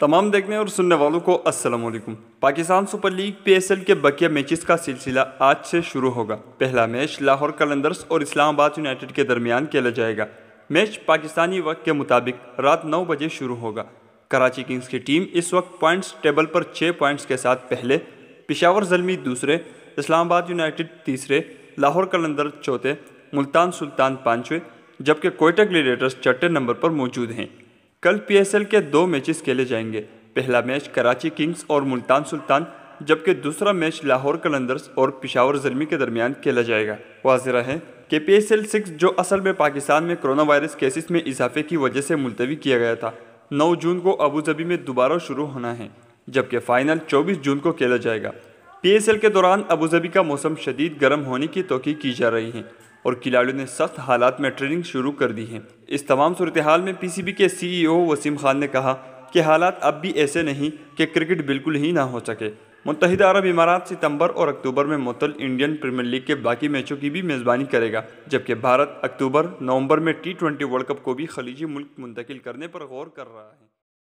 तमाम देखने और सुनने वालों को अस्सलाम वालेकुम पाकिस्तान सुपर लीग पीएसएल के बकिया मैचेस का सिलसिला आज से शुरू होगा पहला मैच लाहौर कलंदर्स और इस्लामाबाद यूनाइटेड के दरमियान खेला जाएगा मैच पाकिस्तानी वक्त के मुताबिक रात नौ बजे शुरू होगा कराची किंग्स की टीम इस वक्त पॉइंट्स टेबल पर छः पॉइंट्स के साथ पहले पिशावर जलमी दूसरे इस्लामाबाद यूनाइटेड तीसरे लाहौर कलंदर चौथे मुल्तान सुल्तान पाँचवें जबकि कोयटा ग्लेडिएटर्स छठे नंबर पर मौजूद हैं कल पीएसएल के दो मैचेस खेले जाएंगे पहला मैच कराची किंग्स और मुल्तान सुल्तान जबकि दूसरा मैच लाहौर कलंदर्स और पिशावर जलमी के दरमियान खेला जाएगा वाज़रा है के पी एस एल सिक्स जो असल में पाकिस्तान में कोरोना वायरस केसेस में इजाफे की वजह से मुलतवी किया गया था नौ जून को अबू धाबी में दोबारा शुरू होना है जबकि फ़ाइनल चौबीस जून को खेला जाएगा पीएसएल के दौरान अबूजबी का मौसम शदीद गर्म होने की तोकी की जा रही है और खिलाड़ियों ने सख्त हालात में ट्रेनिंग शुरू कर दी है इस तमाम सूरत हाल में बी के ओ e वसीम खान ने कहा कि हालात अब भी ऐसे नहीं कि क्रिकेट बिल्कुल ही ना हो सके मुतहदा अरब इमारात सितंबर और अक्टूबर में मुतल इंडियन प्रीमियर लीग के बाकी मैचों की भी मेज़बानी करेगा जबकि भारत अक्टूबर नवंबर में टी ट्वेंटी वर्ल्ड कप को भी खलीजी मुल्क मुंतकिल करने पर गौर कर रहा है